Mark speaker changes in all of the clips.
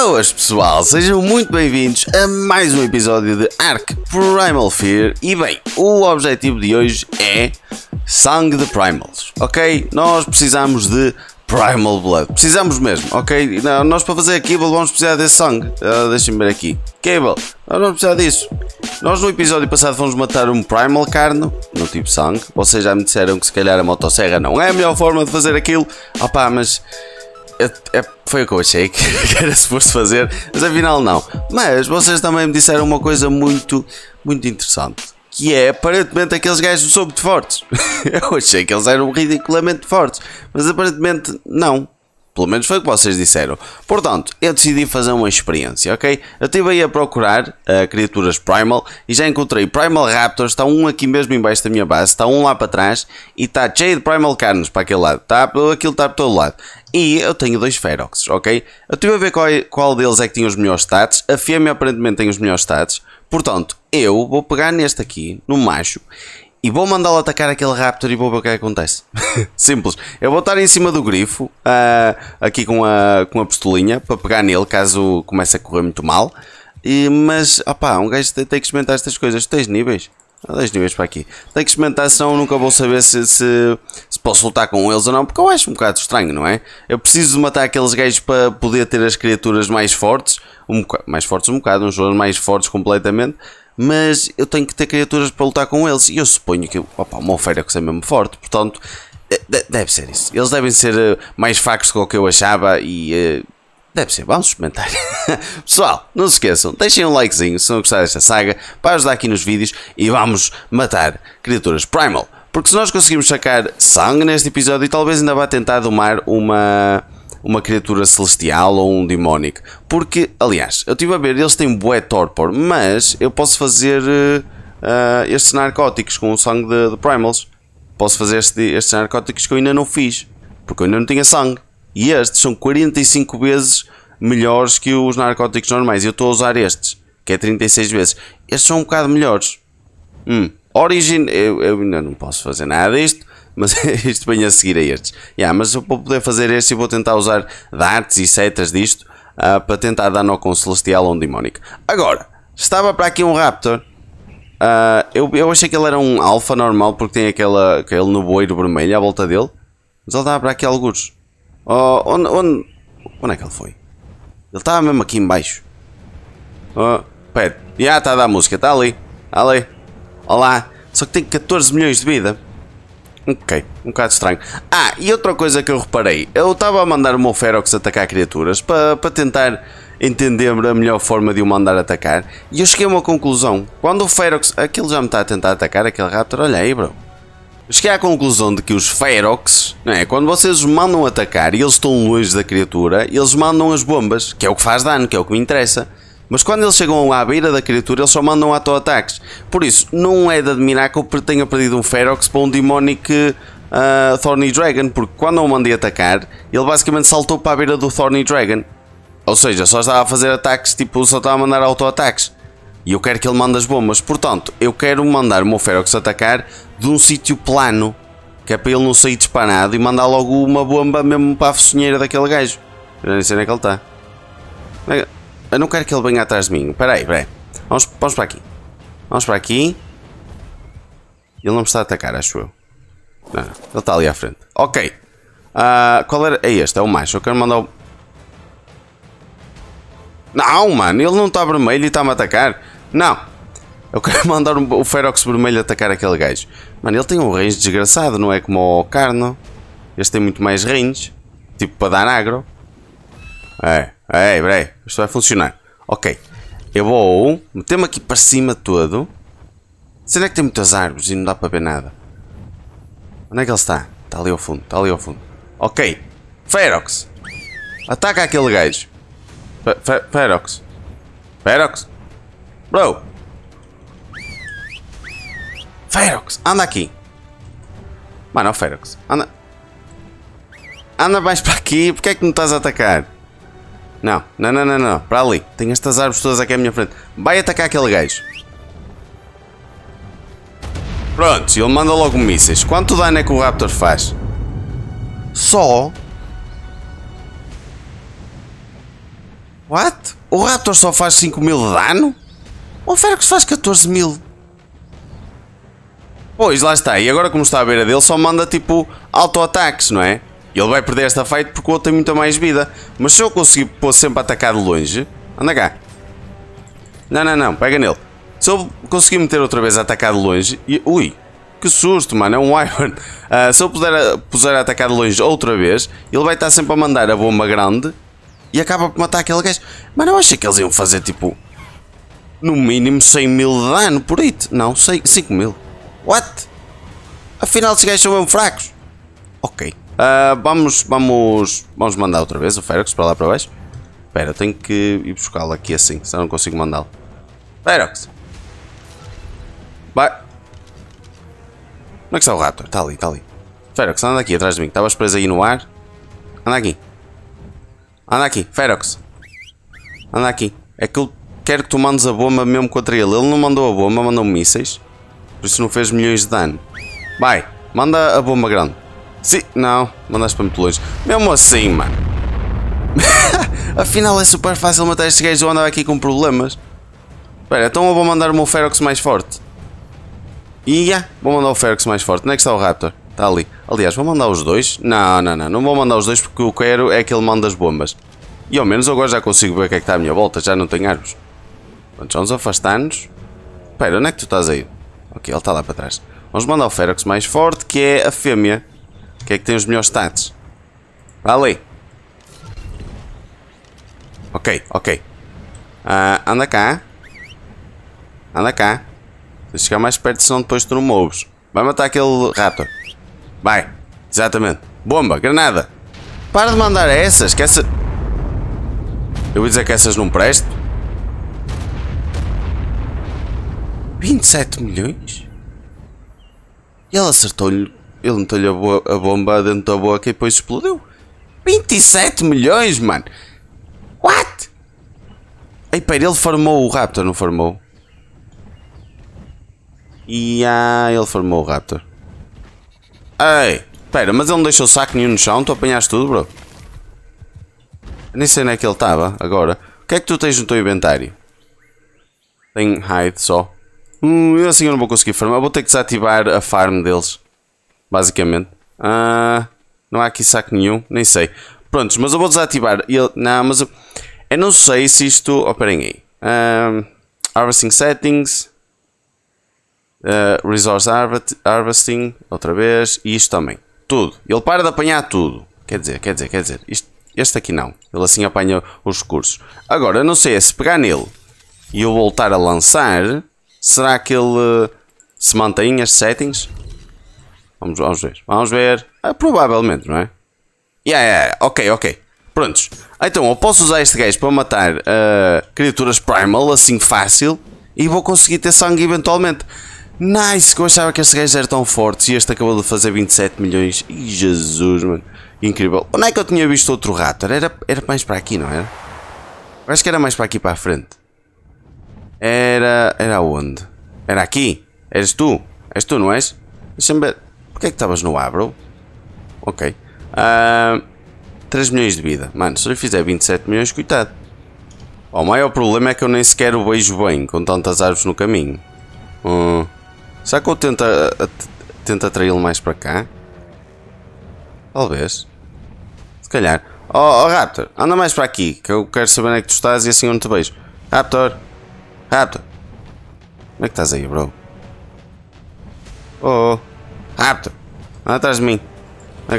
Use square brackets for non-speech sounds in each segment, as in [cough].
Speaker 1: Boas pessoal, sejam muito bem-vindos a mais um episódio de Ark Primal Fear e bem, o objetivo de hoje é sangue de primals, ok? Nós precisamos de Primal Blood, precisamos mesmo, ok? Não, nós para fazer a vamos precisar desse sangue, uh, ah, deixem-me ver aqui, Cable, nós vamos precisar disso. Nós no episódio passado fomos matar um Primal Carno, no tipo sangue, vocês já me disseram que se calhar a motosserra não é a melhor forma de fazer aquilo, opá, ah, mas é, foi o que eu achei [laughs] que, era suposto fazer, mas afinal não. Mas vocês também me disseram uma coisa muito, muito interessante. Que é aparentemente aqueles gajos são muito fortes. [laughs] Eu achei que eles eram ridiculamente fortes, mas aparentemente não. Pelo menos foi o que vocês disseram. Portanto, eu decidi fazer uma experiência, ok? Eu estive aí a procurar uh, criaturas Primal e já encontrei Primal Raptors. Está um aqui mesmo embaixo da minha base, está um lá para trás e está cheio de Primal Carnes para aquele lado. Está, aquilo está para todo lado. E eu tenho dois Ferox, ok? Eu estive a ver qual, qual deles é que tinha os melhores stats. A fêmea aparentemente tem os melhores stats. Portanto, eu vou pegar neste aqui, no macho, e vou mandá-lo atacar aquele Raptor e vou ver o que é acontece. [laughs] Simples. Eu vou estar em cima do grifo, uh, aqui com a, com a pistolinha, para pegar nele caso comece a correr muito mal. E, mas, opá, um gajo tem, tem que experimentar estas coisas. Tu tens níveis? Há 10 níveis para aqui. Tenho que experimentar, senão nunca vou saber se, se, se, posso lutar com eles ou não, porque eu acho um bocado estranho, não é? Eu preciso de matar aqueles gajos para poder ter as criaturas mais fortes, um bocado, mais fortes um bocado, uns jogos mais fortes completamente, mas eu tenho que ter criaturas para lutar com eles, e eu suponho que, opa, uma feira que seja mesmo forte, portanto, eh, deve ser isso. Eles devem ser eh, mais fracos do que eu achava e... Eh, Deve ser, vamos experimentar. [laughs] Pessoal, não se esqueçam, deixem um likezinho se não gostar desta saga, para ajudar aqui nos vídeos e vamos matar criaturas Primal. Porque se nós conseguirmos sacar sangue neste episódio, e talvez ainda vá tentar domar uma, uma criatura celestial ou um demónico. Porque, aliás, eu estive a ver, eles têm bué torpor, mas eu posso fazer uh, estes narcóticos com o sangue de, de Primals. Posso fazer este, estes narcóticos que eu ainda não fiz, porque eu ainda não tinha sangue. E estes são 45 vezes melhores que os narcóticos normais. Eu estou a usar estes, que é 36 vezes. Estes são um bocado melhores. Hum. Origin... Eu, eu ainda não posso fazer nada disto, [laughs] mas [laughs] isto vem a seguir a estes. Yeah, mas eu vou poder fazer este e vou tentar usar darts e setas disto uh, para tentar dar nó com celestial ou um demónico. Agora, estava para aqui um Raptor. Uh, eu, eu achei que ele era um alfa normal porque tem aquela, aquele nuboeiro vermelho à volta dele. Mas ele estava para aqui alguns. Oh, onde, onde, onde é que ele foi? Ele estava mesmo aqui embaixo. Oh, pera. Já está a dar música. Está ali. Está ali. Olá. Só que tem 14 milhões de vida. Ok, um bocado estranho. Ah, e outra coisa que eu reparei. Eu estava a mandar o meu Ferox atacar criaturas para, tentar entender a melhor forma de o mandar atacar. E eu cheguei a uma conclusão. Quando o Ferox... Aquele já me está a tentar atacar, aquele Raptor. Olha aí, bro. Cheguei à é conclusão de que os Ferox, não é? Quando vocês os mandam atacar e eles estão longe da criatura, eles mandam as bombas, que é o que faz dano, que é o que me interessa. Mas quando eles chegam à beira da criatura, eles só mandam auto-ataques. Por isso, não é de admirar que eu tenha perdido um Ferox para um Demonic uh, ah, Thorny Dragon, porque quando eu o mandei atacar, ele basicamente saltou para a beira do Thorny Dragon. Ou seja, só estava a fazer ataques, tipo, só estava a mandar auto-ataques. E eu quero que ele mande as bombas. Portanto, eu quero mandar o meu Ferox atacar de um sítio plano. Que é para ele não sair disparado e mandar logo uma bomba mesmo para a focinheira daquele gajo. Eu nem sei onde é que ele está. Eu não quero que ele venha atrás de mim. Espera aí, espera aí. Vamos, vamos para aqui. Vamos para aqui. Ele não me está a atacar, acho eu. Não, ele está ali à frente. Ok. Uh, qual era? É este, é o macho. Eu quero mandar o... Não, mano. Ele não está vermelho e está-me a atacar. Não! Eu quero [laughs] mandar um, o Ferox vermelho atacar aquele gajo. Mano, ele tem um range desgraçado, não é como o Carno. Este tem muito mais range. Tipo para dar agro. É, é, peraí. É, é, isto vai funcionar. Ok. Eu vou meter-me aqui para cima todo. Será que tem muitas árvores e não dá para ver nada? Onde é que ele está? Está ali ao fundo, está ali ao fundo. Ok. Ferox. Ataca aquele gajo. Ferox. Ferox. Bro! Ferox, anda aqui. Mano, Ferox, anda... Anda mais para aqui, porque é que me estás a atacar? Não, não, não, não, não, para ali. Tenho estas árvores todas aqui à minha frente. Vai atacar aquele gajo. Pronto, ele manda logo mísseis. Quanto dano é que o Raptor faz? Só? What? O Raptor só faz 5 mil de dano? O fera que se faz 14 mil. Pois, lá está. E agora como está à beira dele, só manda tipo auto-ataques, não é? Ele vai perder esta fight porque o outro tem muita mais vida. Mas se eu conseguir pôr sempre a atacar de longe... Anda cá. Não, não, não. Pega nele. Se eu conseguir meter outra vez a atacar de longe... E, ui, que susto, mano. É um [laughs] Iron. Uh, se eu puder, puser a atacar de longe outra vez, ele vai estar sempre a mandar a bomba grande e acaba por matar aquele gajo. Mano, eu achei que eles iam fazer tipo no mínimo 100 mil de dano por it. Não, 5 mil. What? Afinal, esses gajos são mesmo fracos. Ok. Uh, vamos, vamos, vamos mandar outra vez o Ferox para lá para baixo. Espera, tenho que ir buscá-lo aqui assim, senão não consigo mandá-lo. Ferox. Vai. Onde é que está o Raptor? Está ali, está ali. Ferox, anda aqui atrás de mim. Estavas preso aí no ar. Anda aqui. Anda aqui, Ferox. Anda aqui. É que quero que tu mandes a bomba mesmo contra ele. Ele não mandou a bomba, mandou mísseis. Por isso não fez milhões de dano. Vai, manda a bomba grande. Sim, não, mandaste para muito longe. Mesmo assim, mano. [laughs] Afinal é super fácil matar este gajo. Eu andava aqui com problemas. Espera, então eu vou mandar o meu Ferox mais forte. Ia, vou mandar o Ferox mais forte. Onde é que está o Raptor? Está ali. Aliás, vou mandar os dois? Não, não, não. Não vou mandar os dois porque o que eu quero é que ele mande as bombas. E ao menos agora já consigo ver o que é que está à minha volta. Já não tenho árvores. Vamos afastar nos afastamos. Espera, onde é que tu estás aí? Ok, ele está lá para trás. Vamos mandar o Ferox mais forte, que é a fêmea. Que é que tem os melhores stats. Vá ali. Ok, ok. Uh, anda cá. Anda cá. Se chegar mais perto, senão depois tu não me Vai matar aquele rato. Vai. Exatamente. Bomba, granada. Para de mandar essas, que essa... Eu vou dizer que essas não prestam. 27 milhões? E ele acertou-lhe. Ele meteu-lhe a, a bomba dentro da boca e depois explodiu. 27 milhões, mano! What? Ei, pera, ele formou o Raptor, não formou? E ah, ele formou o Raptor. Ei, pera, mas ele não deixou saco nenhum no chão, tu apanhaste tudo, bro. Nem sei onde é que ele estava agora. O que é que tu tens no teu inventário? Tem hide só. Hum, eu assim eu não vou conseguir farmar. Eu vou ter que desativar a farm deles. Basicamente. Ah, não há aqui saco nenhum. Nem sei. Prontos, mas eu vou desativar. ele não, mas eu, eu não sei se isto... Oh, aí. Um, ah, harvesting settings. Uh, resource harvesting. Outra vez. E isto também. Tudo. Ele para de apanhar tudo. Quer dizer, quer dizer, quer dizer. Isto, este aqui não. Ele assim apanha os recursos. Agora, eu não sei é se pegar nele e eu voltar a lançar... Será que ele eh, se mantém as settings? Vamos, vamos ver. Vamos ver. Ah, provavelmente, não é? Yeah, yeah, ok, ok. Prontos. Então, eu posso usar este gajo para matar uh, criaturas primal, assim fácil, e vou conseguir ter sangue eventualmente. Nice, que eu achava que este gajo era tão forte, e este acabou de fazer 27 milhões. E Jesus, mano. Incrível. Onde é que eu tinha visto outro rato? Era, era mais para aqui, não era? Acho que era mais para aqui para a frente. Era. Era onde? Era aqui? Eres tu? És tu, não és? Deixa-me ver. Porquê é que estavas no ar, bro? Ok. Uh, ah, 3 milhões de vida. Mano, se eu lhe fizer 27 milhões, coitado. O maior problema é que eu nem sequer o vejo bem com tantas árvores no caminho. Uh, será que eu tento, a, tento atraí-lo mais para cá? Talvez. Se calhar. Oh, oh, Raptor, anda mais para aqui, que eu quero saber onde é que tu estás e assim onde te vejo. Raptor! Rapto! Como é que estás aí, bro? Oh, oh. Rapto! Anda atrás de mim! Vem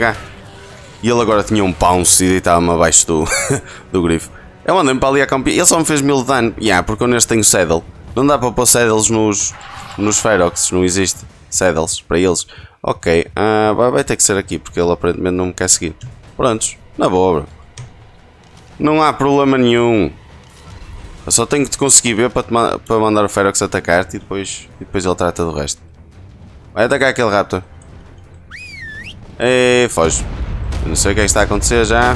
Speaker 1: E ele agora tinha um pounce e deitava-me abaixo do, [laughs] do grifo. Eu mandei-me para ali a campeã. Ele só me fez mil de dano. Yeah, porque eu neste tenho saddle. Não dá para pôr saddles nos, nos Ferox. Não existe saddles para eles. Ok, uh, vai, vai ter que ser aqui porque ele aparentemente não me quer seguir. Prontos, na boa. Bro. Não há problema nenhum. Eu só tenho que te conseguir ver para, ma para mandar o Ferox atacar-te e depois, e depois ele trata do resto. Vai atacar aquele Raptor. E foge. Eu não sei o que é que está a acontecer já.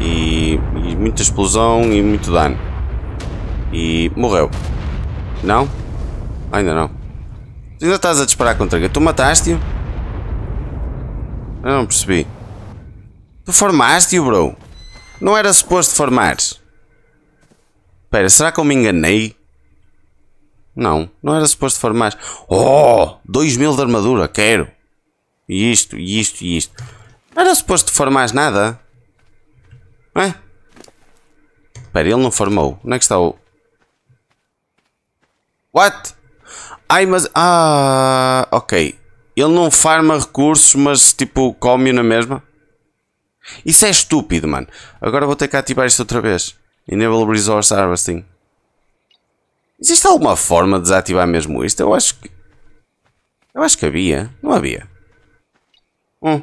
Speaker 1: E, e muita explosão e muito dano. E morreu. Não? Ainda não. Tu ainda estás a disparar contra ele. Tu mataste-o? Eu não percebi. Tu formaste-o, bro. Não era suposto formares. Espera, será que eu me enganei? Não, não era suposto formar mais. Oh! 2 mil de armadura, quero! E isto, e isto, e isto. Não era suposto formar mais nada? É? Espera, ele não formou. Onde é que está o... What? Ai, mas... Ah, ok. Ele não farma recursos, mas tipo, come na mesma? Isso é estúpido, mano. Agora vou ter que ativar isto outra vez. Enable Resource Harvesting. Existe alguma forma de desativar mesmo isto? Eu acho que... Eu acho que havia. Não havia. Hum.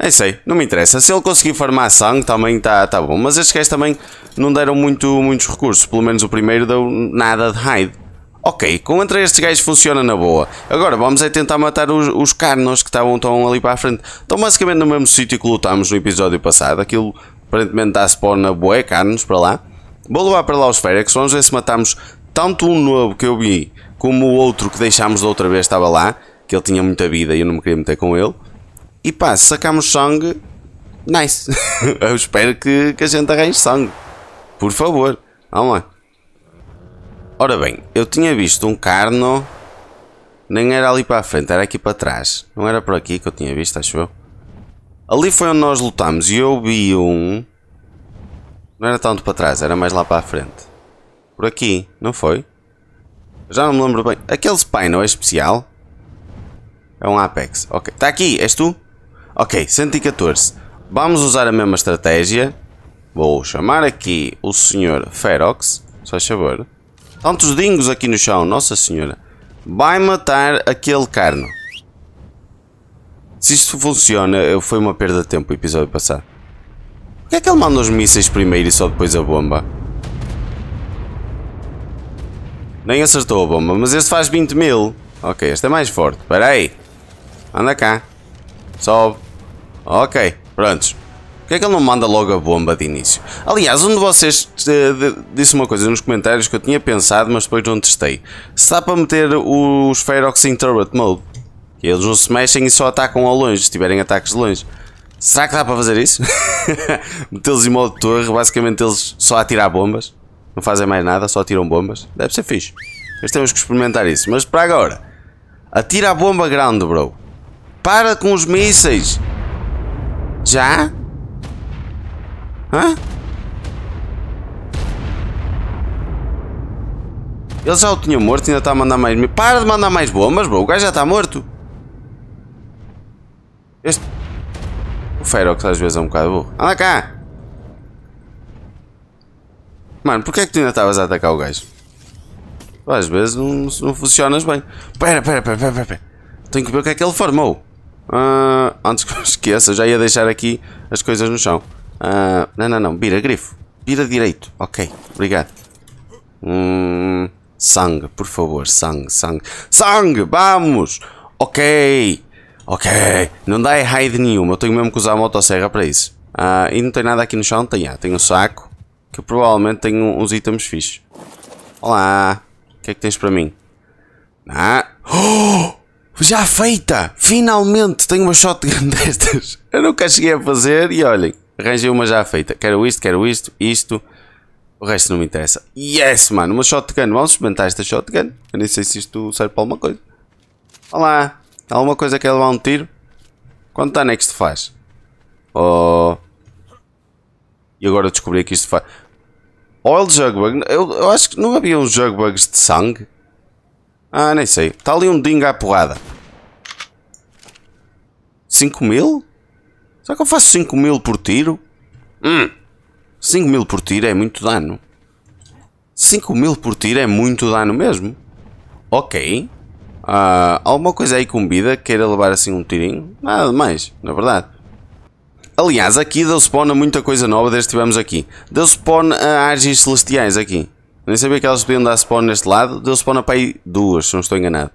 Speaker 1: Nem sei, não me interessa. Se ele conseguir farmar sangue também está tá bom. Mas estes gajos também não deram muito, muitos recursos. Pelo menos o primeiro deu nada de raid. Ok, contra estes gajos funciona na boa. Agora vamos é tentar matar os, os carnos que estavam tão ali para a frente. Estão basicamente no mesmo sítio que lutámos no episódio passado. Aquilo Aparentemente dá spawn a bué, carnes para lá. Vou levar para lá os Ferex, vamos ver se matamos tanto um novo que eu vi, como o outro que deixámos da outra vez estava lá, que ele tinha muita vida e eu não me queria meter com ele. E pá, se sacamos sangue, nice. [laughs] eu espero que, que a gente arranje sangue. Por favor, vamos lá. Ora bem, eu tinha visto um carno, nem era ali para a frente, era aqui para trás. Não era por aqui que eu tinha visto, acho eu. Ali foi onde nós lutámos e eu vi um... Não era tanto para trás, era mais lá para a frente. Por aqui, não foi? Já não me lembro bem. Aquele spy não é especial? É um Apex. Ok. Está aqui, és tu? Ok, 114. Vamos usar a mesma estratégia. Vou chamar aqui o senhor Ferox. Só favor. Tantos dingos aqui no chão, nossa senhora. Vai matar aquele carno. Se isto funciona, foi uma perda de tempo o episódio passar. Porquê é que ele manda os mísseis primeiro e só depois a bomba? Nem acertou a bomba, mas este faz 20 mil. Ok, este é mais forte. Espera aí. Anda cá. Sobe. Ok, prontos. Porquê é que ele não manda logo a bomba de início? Aliás, um de vocês eh, disse uma coisa nos comentários que eu tinha pensado, mas depois não testei. Se dá para meter os Ferox em Turret Mode. Eles não se mexem e só atacam ao longe, se tiverem ataques de longe. Será que dá para fazer isso? [laughs] Metê-los em modo torre, basicamente eles só atirar bombas. Não fazem mais nada, só atiram bombas. Deve ser fixe. Mas temos que experimentar isso. Mas para agora, atira a bomba grande, bro. Para com os mísseis. Já? Hã? Ele já o tinha morto e ainda está a mandar mais... Para de mandar mais bombas, bro. O gajo já está morto. Este... O Ferox às vezes é um bocado burro. Anda cá! Mano, porquê é que tu ainda estavas a atacar o gajo? Às vezes não, não funcionas bem. Pera, pera, pera, pera, pera. Tenho que ver o que é que ele formou. Uh, antes que eu [laughs] esqueça, já ia deixar aqui as coisas no chão. Uh, não, não, não. Vira grifo. Vira direito. Ok, obrigado. Hum, sangue, por favor. Sangue, sangue. Sangue, vamos! Ok. Ok, não dá raid nenhuma, eu tenho mesmo que usar a motosserra para isso. Ah, e não tem nada aqui no chão? Tem, ah, tem um saco, que provavelmente tem uns itens fixos. Olá, o que é que tens para mim? Ah, oh, já feita! Finalmente tenho uma shotgun [laughs] destas. Eu nunca cheguei a fazer e olhem, arranjei uma já feita. Quero isto, quero isto, isto. O resto não me interessa. Yes, mano, uma shotgun. Vamos experimentar esta shotgun. Eu nem sei se isto serve para alguma coisa. Olá, Alguma coisa que é levar um tiro? Quanto dano é que isto faz? Oh. E agora descobri que isto faz. Oil Jug Bug. Eu, eu acho que não havia uns Jug Bugs de sangue. Ah, nem sei. Está ali um dingo à porrada. 5 mil? Será que eu faço 5 mil por tiro? Hum. 5 mil por tiro é muito dano. 5 mil por tiro é muito dano mesmo. Ok. Uh, alguma coisa aí com vida queira levar assim um tirinho? Nada demais, na verdade. Aliás, aqui deu spawn a muita coisa nova desde que estivemos aqui. Deu spawn a arges celestiais aqui. Nem sabia que elas podiam dar spawn neste lado. Deu spawn a para aí duas, se não estou enganado.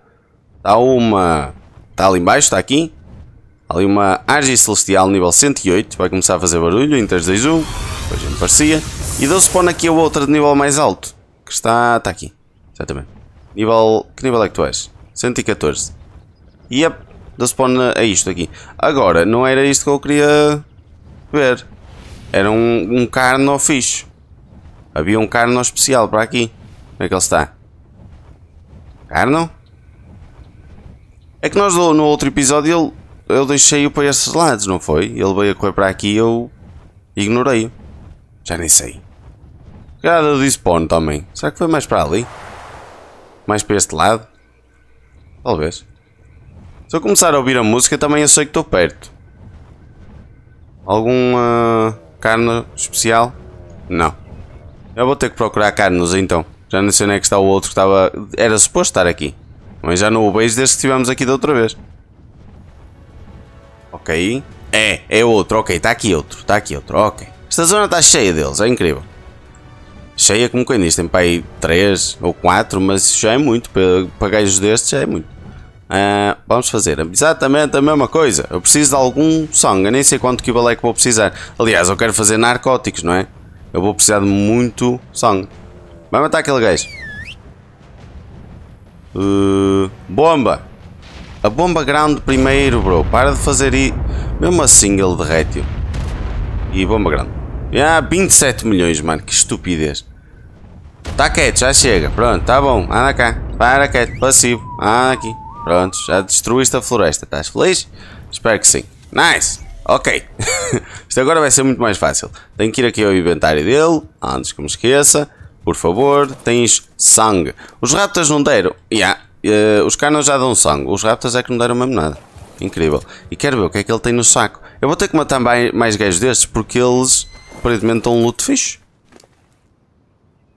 Speaker 1: Está uma... Está ali embaixo, está aqui. Ali uma arge celestial nível 108. Vai começar a fazer barulho em 3, 2, 1. Depois já me parecia. E deu spawn aqui a outra de nível mais alto. Que está... Está aqui. Exatamente. Nível... Que nível é que tu és? 114. Yep, dá spawn a isto aqui. Agora, não era isto que eu queria ver. Era um, um carno fixe. Havia um carno especial para aqui. Como é que ele está? Carno? É que nós no outro episódio ele, eu deixei-o para estes lados, não foi? Ele veio a correr para aqui e eu ignorei-o. Já nem sei. Cara de spawn também. Será que foi mais para ali? Mais para este lado? Talvez. Se eu começar a ouvir a música, também eu sei que estou perto. Alguma carne especial? Não. Eu vou ter que procurar carnes então. Já não sei onde é que está o outro que estava... Era suposto estar aqui. Mas já não o vejo desde que estivemos aqui da outra vez. Ok. É, é outro. Ok, está aqui outro. Está aqui outro. Ok. Esta zona está cheia deles. É incrível. Cheia como quem diz. Tem para aí 3 ou 4, mas já é muito. Para, para gajos destes já é muito. Uh, vamos fazer exatamente a mesma coisa. Eu preciso de algum sangue. Eu nem sei quanto que é que vou precisar. Aliás, eu quero fazer narcóticos, não é? Eu vou precisar de muito sangue. Vai matar aquele gajo. Uh, bomba. A bomba grande primeiro, bro. Para de fazer e Mesmo assim ele derrete E bomba grande. Ah, 27 milhões, mano. Que estupidez. Tá quieto, já chega. Pronto, tá bom. Anda cá. Para quieto, passivo. Anda aqui. Pronto, já destruíste a floresta. Estás feliz? Espero que sim. Nice! Ok. [laughs] Isto agora vai ser muito mais fácil. Tenho que ir aqui ao inventário dele. Antes que me esqueça. Por favor, tens sangue. Os raptors não deram. Yeah. Uh, os canos já dão sangue. Os raptors é que não deram mesmo nada. Incrível. E quero ver o que é que ele tem no saco. Eu vou ter que matar mais gajos destes porque eles aparentemente estão um loot fixe.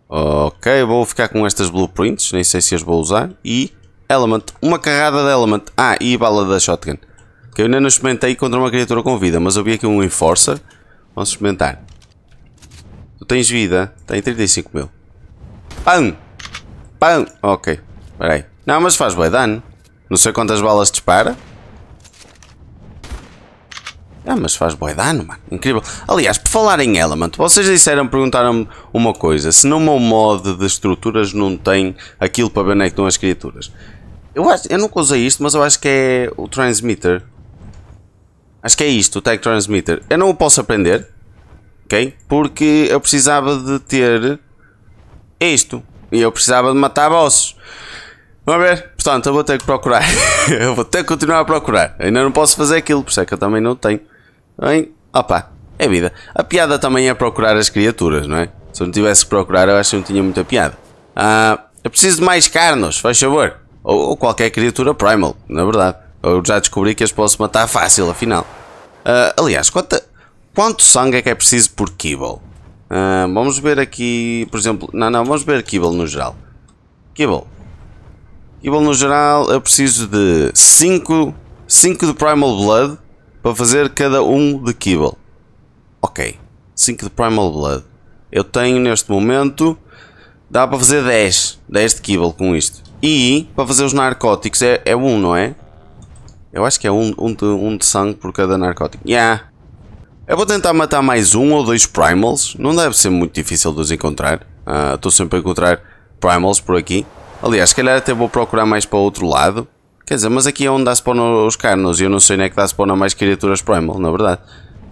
Speaker 1: Ok, vou ficar com estas blueprints. Nem sei se as vou usar. E Element, uma carrada de Element. Ah, e bala da Shotgun. Que eu ainda não experimentei contra uma criatura com vida, mas eu vi aqui um Enforcer. Vamos experimentar. Tu tens vida? Tem 35 mil. Pam! Pam! Ok, peraí. Não, mas faz bem dano. Não sei quantas balas dispara. Ah, mas faz boi dano, mano. Incrível. Aliás, por falar em Element, vocês disseram, perguntaram-me uma coisa. Se no meu mod de estruturas não tem aquilo para ver onde é que estão as criaturas. Eu, acho, eu nunca usei isto, mas eu acho que é o transmitter. Acho que é isto, o tag transmitter. Eu não o posso aprender, ok? Porque eu precisava de ter isto. E eu precisava de matar bosses. Vamos ver? Portanto, eu vou ter que procurar. [laughs] eu vou ter que continuar a procurar. Ainda não posso fazer aquilo, por isso é que eu também não tenho. Bem, opa, é vida. A piada também é procurar as criaturas, não é? Se eu não tivesse que procurar, eu acho que não tinha muita piada. Ah, eu preciso de mais carnos, faz favor. Ou, ou qualquer criatura primal, na verdade. Eu já descobri que as posso matar fácil, afinal. Uh, aliás, quanta, quanto sangue é que é preciso por Kibble? Uh, vamos ver aqui, por exemplo... Não, não, vamos ver Kibble no geral. Kibble. Kibble no geral, eu preciso de 5 cinco de Primal Blood para fazer cada um de Kibble. Ok. 5 de Primal Blood. Eu tenho neste momento... Dá para fazer 10. 10 de Kibble com isto. E para fazer os narcóticos é, é um, não é? Eu acho que é um, um, de, um de sangue por cada narcótico. Yeah. Eu vou tentar matar mais um ou dois primals. Não deve ser muito difícil de os encontrar. Ah, estou uh, sempre a encontrar primals por aqui. Aliás, se calhar até vou procurar mais para o outro lado. Quer dizer, mas aqui é onde dá spawn os carnos. E eu não sei nem é que dá se mais criaturas primal, na verdade.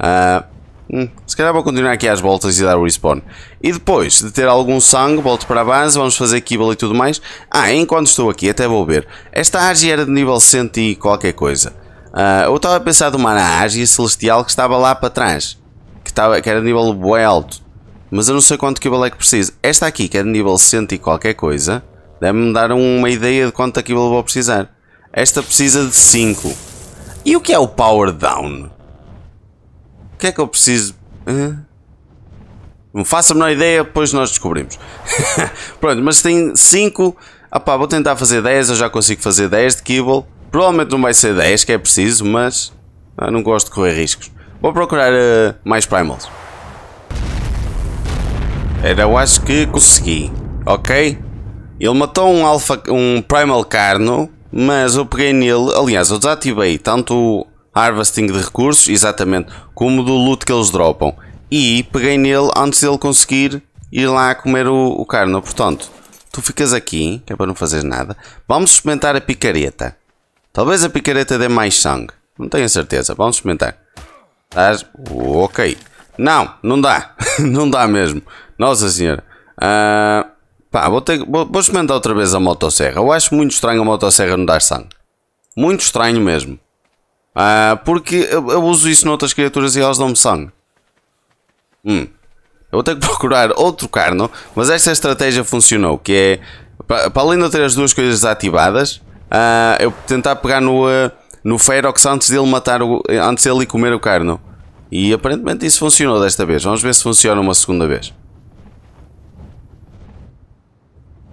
Speaker 1: Uh, Hum. se calhar vou continuar aqui às voltas e dar o respawn. E depois de ter algum sangue, volto para a base, vamos fazer kibble e tudo mais. Ah, enquanto estou aqui, até vou ver. Esta ágia era de nível 100 e qualquer coisa. Uh, eu estava a pensar de uma ágia celestial que estava lá para trás. Que, estava, que era de nível bem alto. Mas eu não sei quanto kibble é que preciso. Esta aqui, que é de nível 100 e qualquer coisa, deve-me dar uma ideia de quanto é kibble vou precisar. Esta precisa de 5. E o que é o power down? O que é que eu preciso? Não faço a menor ideia, depois nós descobrimos. [laughs] Pronto, mas tem 5. Ah vou tentar fazer 10, eu já consigo fazer 10 de Kibble. Provavelmente não vai ser 10, que é preciso, mas... Ah, não gosto de correr riscos. Vou procurar uh, mais primals. Era, eu acho que consegui. Ok? Ele matou um, alpha, um primal carno, mas eu peguei nele... Aliás, eu desativei tanto harvesting de recursos, exatamente, como do loot que eles dropam. E peguei nele antes dele conseguir ir lá comer o, o carne. Portanto, tu ficas aqui, que é para não fazer nada. Vamos experimentar a picareta. Talvez a picareta dê mais sangue. Não tenho certeza. Vamos experimentar. Estás? Ok. Não, não dá. [laughs] não dá mesmo. Nossa senhora. Uh, pá, vou, ter, vou, vou experimentar outra vez a motosserra. Eu acho muito estranho a motosserra não dar sangue. Muito estranho mesmo. Uh, porque eu, eu, uso isso noutras criaturas e elas dão-me sangue. Hum. Eu vou ter que [laughs] procurar outro carno, mas esta estratégia funcionou, que é, para, além de eu ter as duas coisas ativadas, uh, eu tentar pegar no, uh, no Ferox antes dele matar o, antes dele comer o carno. E aparentemente isso funcionou desta vez. Vamos ver se funciona uma segunda vez.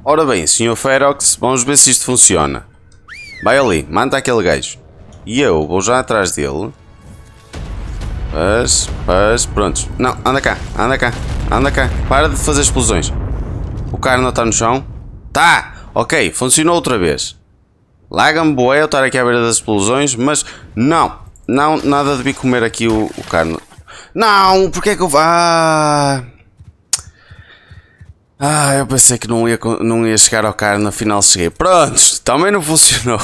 Speaker 1: Ora bem, senhor Ferox, vamos ver se isto funciona. Vai ali, manda aquele gajo. E eu vou já atrás dele. Mas, mas, prontos. Não, anda cá, anda cá, anda cá. Para de fazer explosões. O carro não está no chão. Tá! Ok, funcionou outra vez. Laga-me boé eu estar aqui à beira das explosões, mas não. Não, nada de me comer aqui o, o carne. Não, porque é que eu... Ah... Ah, eu pensei que não ia, não ia chegar ao carne, afinal cheguei. Prontos, também não funcionou.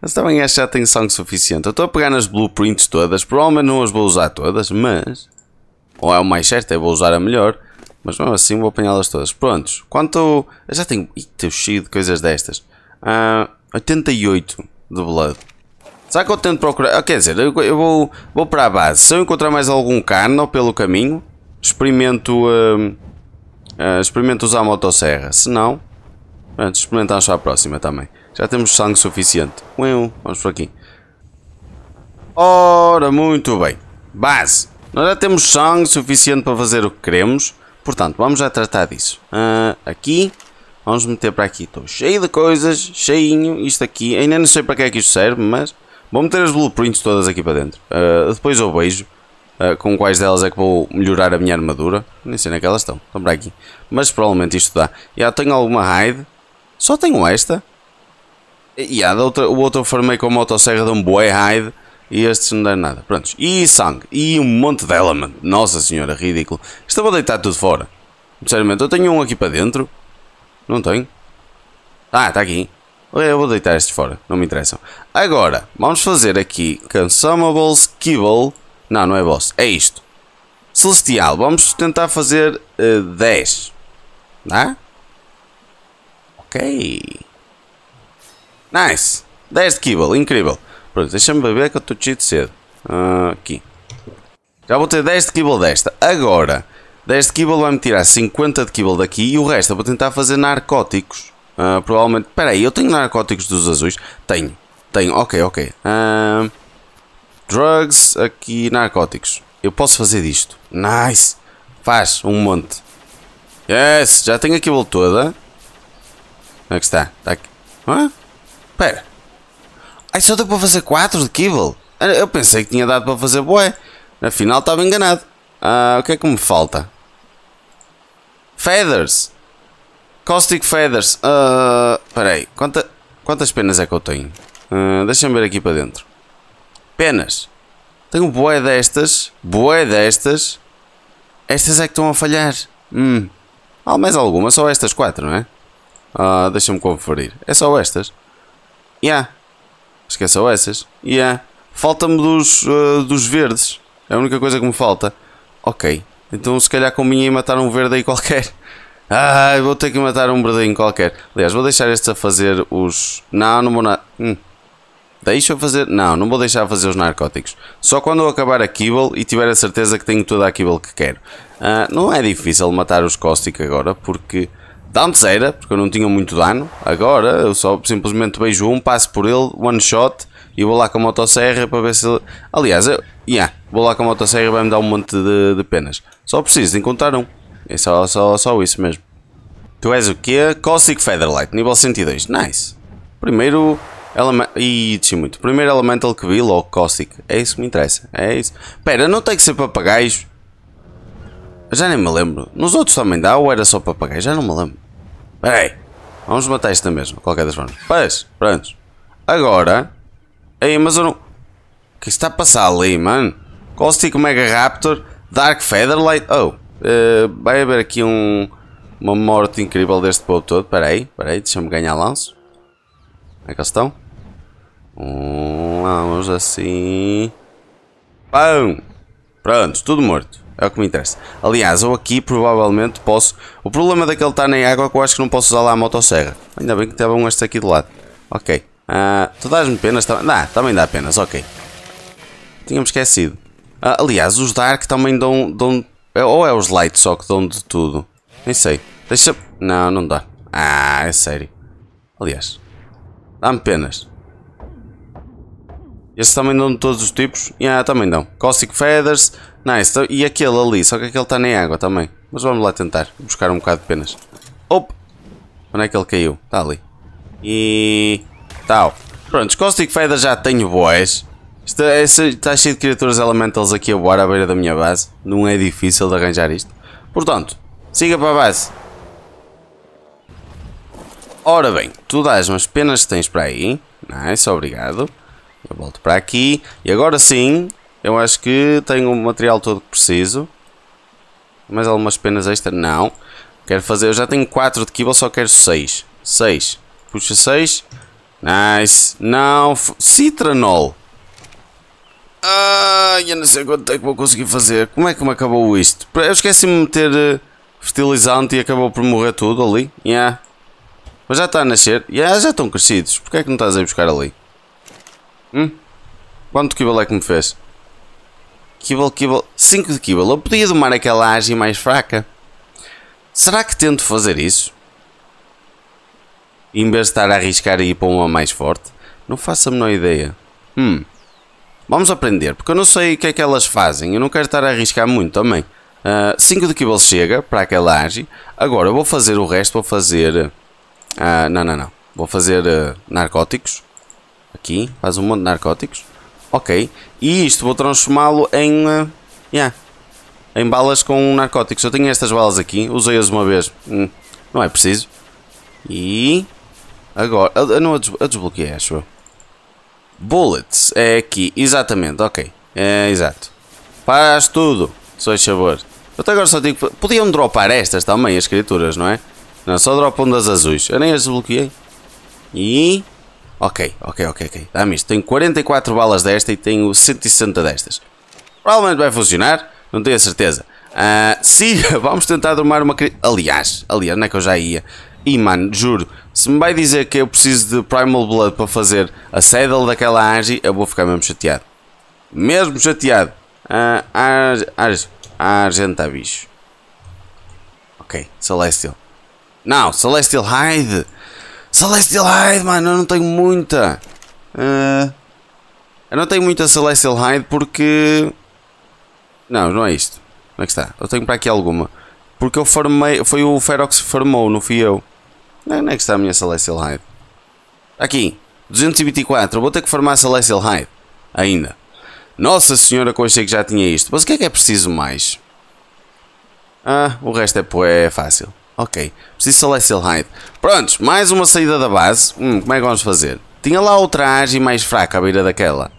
Speaker 1: Mas também acho que já tenho sangue suficiente. Eu estou a pegar nas blueprints todas. Provavelmente não as vou usar todas, mas... Ou é o mais certo, eu é vou usar a melhor. Mas mesmo assim vou apanhá-las todas. Prontos. Quanto... Eu já tenho... Ih, estou cheio de coisas destas. Uh, ah, 88 de blood. Será que eu tento procurar? Ah, quer dizer, eu, eu vou, vou para a base. Se eu encontrar mais algum carno pelo caminho, experimento... Uh, uh, experimento usar a motosserra. Se não... Pronto, experimentamos para a próxima também. Já temos sangue suficiente. Vamos por aqui. Ora, muito bem. Base. Nós já temos sangue suficiente para fazer o que queremos. Portanto, vamos já tratar disso. Uh, aqui. Vamos meter para aqui. Estou cheio de coisas. Cheinho. Isto aqui. Ainda não sei para que é que isto serve, mas... Vou meter as blueprints todas aqui para dentro. Uh, depois eu beijo. Uh, ah, com quais delas é que vou melhorar a minha armadura. Nem sei naquelas é estão. Estão para aqui. Mas provavelmente isto dá. Já tenho alguma hide. Só tenho esta. Yeah, outra, o outro eu farmei com a motosserra de um bué hide e estes não deram nada. Prontos. E sangue. E um monte de element. Nossa senhora, ridículo. Estava a deitar tudo fora. Sinceramente, eu tenho um aqui para dentro. Não tenho. Ah, está aqui. Eu vou deitar estes fora. Não me interessam. Agora, vamos fazer aqui Consumables Kibble. Não, não é boss. É isto. Celestial. Vamos tentar fazer uh, eh, 10. Ok. Ok. Nice! 10 de kibble, incrível. Pronto, deixa-me beber que eu estou cheio de cedo. Uh, aqui. Já vou ter 10 de kibble desta. Agora, 10 de kibble vai-me tirar 50 de kibble daqui e o resto eu vou tentar fazer narcóticos. Uh, provavelmente... Espera aí, eu tenho narcóticos dos azuis? Tenho. Tenho, ok, ok. Uh, drugs, aqui narcóticos. Eu posso fazer disto. Nice! Faz, um monte. Yes, já tenho a kibble toda. Onde é que está? Está aqui. Hã? Ah? Espera. Ai, só deu para fazer 4 de Kibble? Eu pensei que tinha dado para fazer boé. Afinal, estava enganado. Ah, o que é que me falta? Feathers. Caustic Feathers. Uh, ah, peraí. Quanta, quantas penas é que eu tenho? Uh, Deixa-me ver aqui para dentro. Penas. Tenho boé destas. Boé destas. Estas é que estão a falhar. Hum. Há mais alguma? Só estas quatro, não é? Ah, deixa-me conferir. É só estas? Yeah. Esqueçam essas. Yeah. Falta-me dos, uh, dos verdes. É a única coisa que me falta. Ok. Então se calhar com minha e matar um verde aí qualquer. [laughs] Ai, ah, vou ter que matar um verdinho qualquer. Aliás, vou deixar estes a fazer os... Não, não vou nada... Hum. Deixa eu fazer... Não, não vou deixar fazer os narcóticos. Só quando eu acabar a Kibble e tiver a certeza que tenho toda a Kibble que quero. Ah, não é difícil matar os Caustic agora, porque de antes era, porque eu não tinha muito dano. Agora eu só simplesmente beijo um, passo por ele, one shot e vou lá com a motosserra para ver se. Aliás, eu. Yeah, vou lá com a motosserra e vai-me dar um monte de, de, penas. Só preciso de encontrar um. É só, só, só isso mesmo. Tu és o quê? Caustic Featherlight, nível 102. Nice. Primeiro. Element... Ih, desci muito. Primeiro Elemental que vi, logo Caustic. É isso que me interessa. É isso. Pera, não tem que ser papagaios. Já nem me lembro. Nos outros também dá ou era só papagaio? Já não me lembro. Peraí. Vamos matar esta mesmo, qualquer das formas. Pois, pronto. Agora. Ei, mas eu não. O é que está a passar ali, mano? Caustic Mega Raptor, Dark Featherlight. Oh, uh, vai haver aqui um, uma morte incrível deste povo todo. Peraí, peraí, deixa-me ganhar lance Como é que eles estão? Um, vamos assim. Pão! Pronto, tudo morto. É o que me interessa. Aliás, eu aqui provavelmente posso... O problema daquele estar em água é que eu acho que não posso usar lá a motosserra. Ainda bem que teve um este aqui do lado. Ok. Uh, tu dás-me penas também? Dá, também dá penas, ok. Tínhamos esquecido. Uh, aliás, os Dark também dão, dão... É, ou é os Light só que dão de tudo? Nem sei. Deixa... Não, não dá. Ah, é sério. Aliás, dá-me penas. Estes também dão de todos os tipos. E ah, também dão. Caustic Feathers. Nice. E aquele ali. Só que aquele está na água também. Mas vamos lá tentar. Buscar um bocado de penas. Op! Onde é que ele caiu? Está ali. E... Tal. Tá Pronto, Caustic Feathers já tenho boas. É, está, está cheio de criaturas elementals aqui a voar à beira da minha base. Não é difícil de arranjar isto. Portanto, siga para a base. Ora bem, tu dás umas penas que tens para aí. Nice, obrigado. Eu volto para aqui. E agora sim, eu acho que tenho o material todo que preciso. Mais algumas penas extra? Não. Quero fazer... Eu já tenho 4 de kibble, só quero 6. 6. Puxa 6. Nice. Não. Citranol. Ai, eu não sei quanto é que vou conseguir fazer. Como é que me acabou isto? Eu esqueci-me de meter eh, fertilizante e acabou por morrer tudo ali. Yeah. Mas já está a nascer. Yeah, já estão crescidos. Porquê é que não estás a ir buscar ali? Hum? Quanto kibble é que me fez? Kibble, kibble... 5 de kibble. Eu podia domar aquela ágil mais fraca. Será que tento fazer isso? Em vez de estar a arriscar a ir para uma mais forte? Não faço a menor ideia. Hum. Vamos aprender, porque eu não sei o que é que elas fazem. Eu não quero estar a arriscar muito também. 5 uh, ah, de kibble chega para aquela ágil. Agora eu vou fazer o resto. Vou fazer... Uh, não, não, não. Vou fazer uh, narcóticos. Aqui, faz um monte de narcóticos. Ok. E isto vou transformá-lo em... Uh, yeah, em balas com narcóticos. Eu tenho estas balas aqui. Usei-as uma vez. Hum, não é preciso. E... Agora... Eu, eu não, eu desbloqueei, acho eu. Bullets. É aqui. Exatamente. Ok. É, exato. Faz tudo. Só chabor. Eu até agora só digo... Podiam dropar estas também, as criaturas, não é? Não, só dropam das azuis. Eu nem as desbloqueei. E... Ok, ok, ok, ok. Dá-me isto. Tenho 44 balas desta e tenho 160 destas. Provavelmente vai funcionar, não tenho a certeza. Uh, ah, sim, [laughs] vamos tentar domar uma criatura. Aliás, aliás, não é que eu já ia. E mano, juro, se me vai dizer que eu preciso de Primal Blood para fazer a saddle daquela Angie, eu vou ficar mesmo chateado. Mesmo chateado. Uh, ah, Angie, Angie, Argenta bicho. Ok, Celestial. Não, Celestial Hide. Celestial Hide, mano, eu não tenho muita. Uh, eu não tenho muita Celestial Hide porque... Não, não é isto. Como é que está? Eu tenho para aqui alguma. Porque eu farmei, foi o Ferox que farmou, não fui eu. Onde é que está a minha Celestial Hide? Aqui, 224. Vou ter que farmar Celestial Hide. Ainda. Nossa senhora, que eu achei que já tinha isto. Mas o que é que é preciso mais? Ah, o resto é, é fácil. Ok, preciso de Celestial Hide. Prontos, mais uma saída da base. Hum, como é que vamos fazer? Tinha lá outra ágil mais fraca à beira daquela.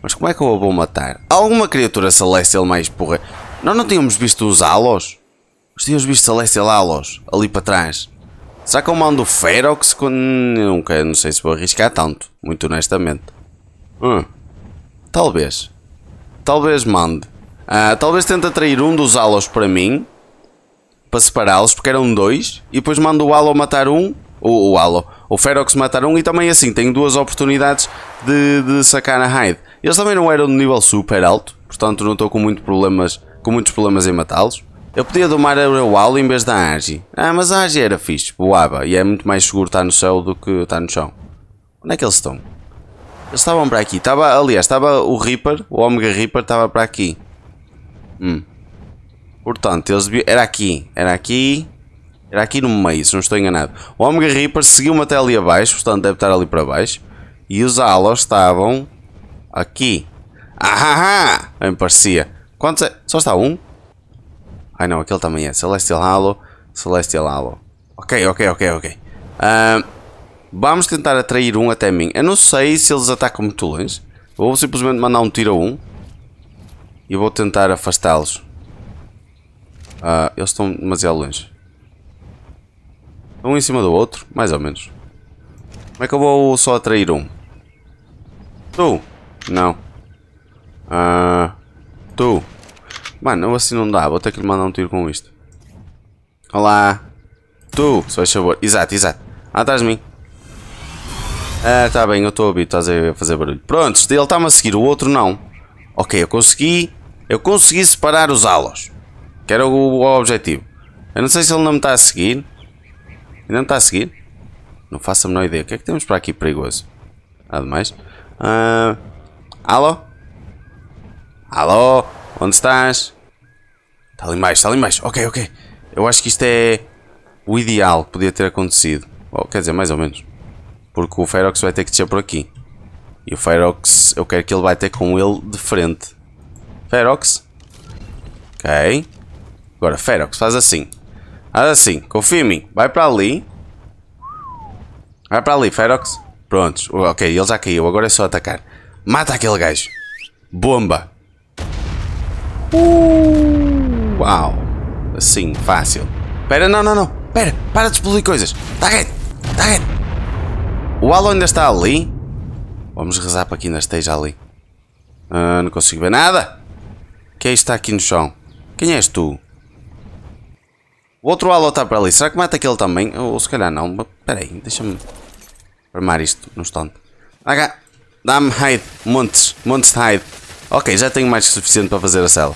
Speaker 1: Mas como é que eu a vou matar? Alguma criatura Celestial mais porra... Nós não tínhamos visto os Halos? Nós tínhamos visto Celestial Halos, ali para trás. Será que eu é mando Ferox Nunca, não sei se vou arriscar tanto, muito honestamente. Hum, talvez. Talvez mande. Uh, talvez tente atrair um dos Halos para mim para separá-los, porque eram dois, e depois manda o Halo matar um, o Halo, o Ferox matar um, e também assim, tem duas oportunidades de, de sacar a Hyde. Eles também não eram de nível super alto, portanto não estou com, muito problemas, com muitos problemas em matá-los. Eu podia domar o Wall em vez da Argy. Ah, mas a Argy era fixe, voava, e é muito mais seguro estar no céu do que estar no chão. Onde é que eles estão? Eles estavam para aqui. Estava, aliás, estava o Reaper, o Omega Reaper estava para aqui. Hum. Portanto, eles deviam... Era aqui, era aqui... Era aqui no meio, se não estou enganado. O Omega Reaper seguiu-me até ali abaixo, portanto deve estar ali para baixo. E os Alos estavam... Aqui. Ahaha! Ah! Bem parecia. Quantos é? Só está um? Ai não, aquele também é. Celestial Halo. Celestial Halo. Ok, ok, ok, ok. Uh, vamos tentar atrair um até mim. Eu não sei se eles atacam muito longe. Vou simplesmente mandar um tiro a um. E vou tentar afastá-los. Ah, eles estão demasiado longe. um em cima do outro, mais ou menos. Como é que eu vou só atrair um? Tu! Não. Ah, tu! Mano, assim não dá, vou ter que lhe mandar um tiro com isto. Olá! Tu! Só faz favor. Exato, exato. Ah, atrás de mim. Ah, tá bem, eu estou a ouvir, estás a fazer barulho. Pronto. ele está-me a seguir, o outro não. Ok, eu consegui. Eu consegui separar os alos. Que era o, o objetivo. Eu não sei se ele não me está a seguir. Ele não me está a seguir? Não faço a menor ideia. O que é que temos para aqui perigoso? Nada mais. Uh, alô? Alô? Onde estás? Está ali mais, está ali mais. Ok, ok. Eu acho que isto é o ideal que podia ter acontecido. quer dizer, mais ou menos. Porque o Ferox vai ter que descer por aqui. E o Ferox, eu quero que ele vai ter com ele de frente. Ferox. Ok. Agora, Ferox, faz assim. Faz assim, confia em mim. Vai para ali. Vai para ali, Ferox. Prontos, ok, ele já caiu, agora é só atacar. Mata aquele gajo. Bomba. Uh, uau. Assim, fácil. espera, não, não, não. espera, para de explodir coisas. Está target. Tá o Halo ainda está ali. Vamos rezar para que ainda esteja ali. Ah, não consigo ver nada. Quem é está aqui no chão? Quem és tu? O outro halo está para ali. Será que mata aquele também? Ou se calhar não. Espera aí, deixa-me armar isto no instante. Ah, Dá-me hide. Montes. Montes de hide. Ok, já tenho mais que suficiente para fazer a cela.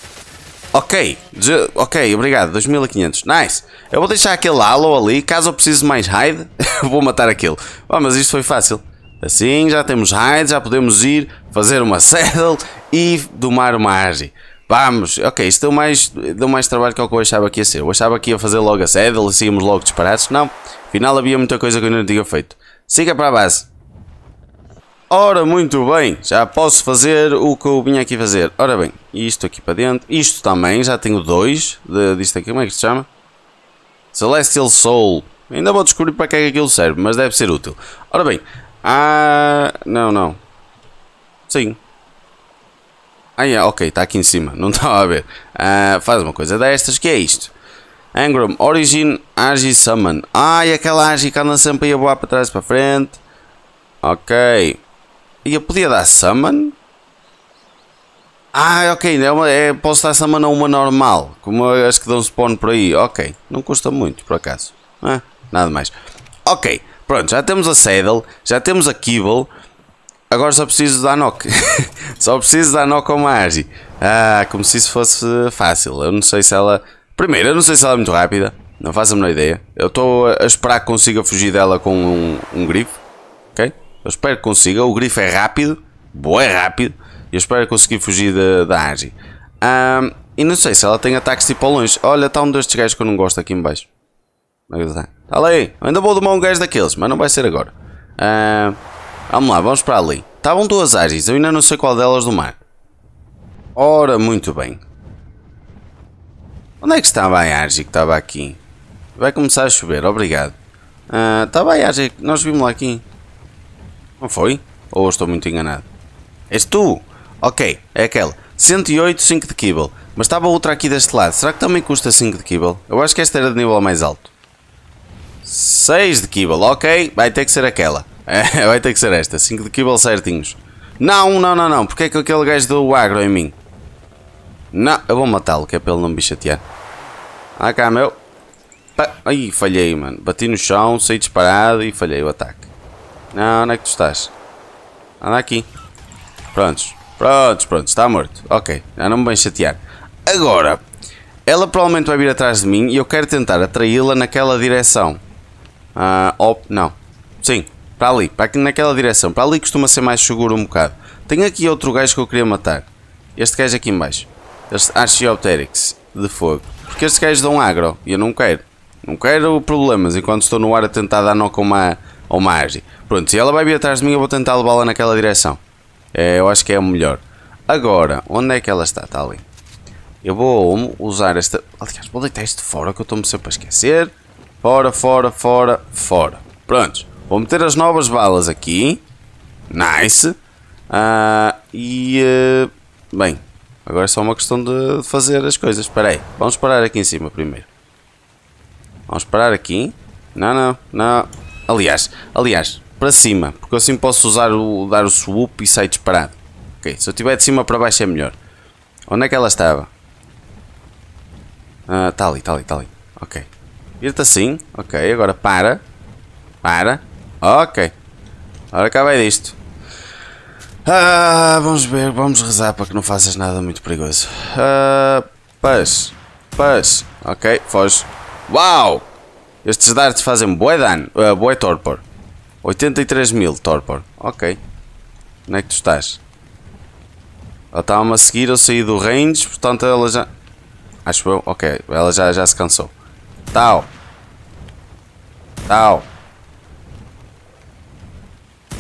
Speaker 1: Ok. De, ok, obrigado. 2500. Nice. Eu vou deixar aquele halo ali. Caso eu precise mais hide, [laughs] vou matar aquele. Ah, mas isto foi fácil. Assim já temos hide, já podemos ir fazer uma [laughs] cela e domar uma árvore. Vamos, ok, isto deu mais, deu mais trabalho que o que eu achava que ia ser. Eu achava que ia fazer logo a saddle e íamos logo disparados. Não, afinal havia muita coisa que eu não tinha feito. Siga para a base. Ora, muito bem, já posso fazer o que eu vinha aqui fazer. Ora bem, isto aqui para dentro, isto também, já tenho dois de, disto aqui, como é que se chama? Celestial Soul. Ainda vou descobrir para que é que aquilo serve, mas deve ser útil. Ora bem, ah, não, não. Sim, ah, yeah, é, ok, está aqui em cima, não [laughs] estava a ver. Uh, faz uma coisa destas, que é isto. Angram, Origin, Agi Summon. Ai, aquela Agi que anda sempre a voar para trás e para frente. Ok. E eu podia dar Summon? Ah, ok, é uma, é, posso dar Summon a uma normal, como as que dão spawn por aí. Ok, não custa muito, por acaso. Ah, nada mais. Ok, pronto, já temos a Saddle, já temos a Kibble. Agora só preciso da Noc. [laughs] só preciso da Noc ao Agi. Ah, como se isso fosse fácil. Eu não sei se ela. Primeiro, eu não sei se ela é muito rápida. Não faço a menor ideia. Eu estou a esperar que consiga fugir dela com um, um grifo. Ok? Eu espero que consiga. O grifo é rápido. Boa, é rápido. Eu espero conseguir fugir de, da Agi. Ah, e não sei se ela tem ataques tipo ao longe. Olha, está um destes gajos que eu não gosto aqui em baixo. É está tá ali. Ainda vou domar um gajo daqueles, mas não vai ser agora. Ah, Vamos lá, vamos para ali. Estavam duas áreas, eu ainda não sei qual delas do mar. Ora, muito bem. Onde é que estava a Arge que estava aqui? Vai começar a chover, obrigado. Uh, estava a Arge, nós vimos lá aqui. Não foi? Ou estou muito enganado? És tu? Ok, é aquela. 108, 5 de Kibble. Mas estava outra aqui deste lado. Será que também custa 5 de Kibble? Eu acho que esta era de nível mais alto. 6 de Kibble, ok. Vai ter que ser aquela. É, [laughs] vai ter que ser esta. 5 de kibble certinhos. Não, não, não, não. Porquê é que aquele gajo deu o agro é em mim? Não, eu vou matá-lo, que é para ele não me chatear. Ah cá, meu. Pa Ai, falhei, mano. Bati no chão, saí disparado e falhei o ataque. Não, onde é que tu estás? Anda aqui. Prontos. Prontos, prontos. Está morto. Ok, já não me vem chatear. Agora, ela provavelmente vai vir atrás de mim e eu quero tentar atraí-la naquela direção. Ah, uh, op... Não. Sim, para ali, para aqui, naquela direção, para ali costuma ser mais seguro um bocado. Tenho aqui outro gajo que eu queria matar, este gajo aqui embaixo, este Archaeopteryx, de fogo, porque estes gajos dão agro, e eu não quero, não quero problemas enquanto estou no ar a tentar dar nó com uma, uma árvore. Pronto, se ela vai vir atrás de mim eu vou tentar levá-la naquela direção, é, eu acho que é o melhor. Agora, onde é que ela está? Está ali. Eu vou usar esta... Aliás, vou deitar isto fora que eu estou-me sempre a esquecer. Fora, fora, fora, fora. Prontos. Vou meter as novas balas aqui. Nice. Uh, e... Uh, bem, agora é só uma questão de fazer as coisas. Espera aí, vamos parar aqui em cima primeiro. Vamos parar aqui. Não, não, não. Aliás, aliás, para cima, porque assim posso usar o, dar o swoop e sair disparado. Ok, se eu tiver de cima para baixo é melhor. Onde é que ela estava? Está ah, tá ali, está ali, está ali. Ok. Ir-te assim. Ok, agora para. Para. Ok. agora acabei disto. Ah, vamos ver, vamos rezar para que não faças nada muito perigoso. Ah, paz, paz. Ok, foge. Uau! Estes darts fazem boa dano, uh, bué torpor. 83 mil torpor. Ok. Onde é que tu estás? Ela estava-me a seguir, eu saí do range, portanto ela já... Acho eu, ok, ela já, já se cansou. Tal. Tal.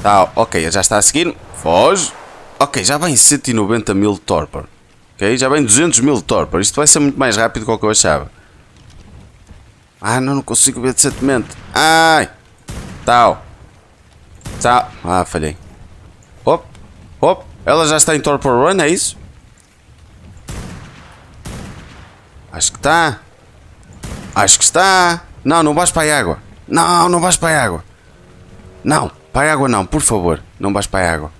Speaker 1: Tá, ok, já está a seguir. Foge. Ok, já vem 190 mil torpor. Ok, já vem 200 mil torpor. Isto vai ser muito mais rápido do que eu achava. Ah, não, não consigo ver decentemente. Ai! Tal. Tal. Tá. Ah, falhei. op op Ela já está em torpor run, é isso? Acho que está. Acho que está. Não, não vais para a água. Não, não vais para a água. Não. Para a água não, por favor. Não vais para a água.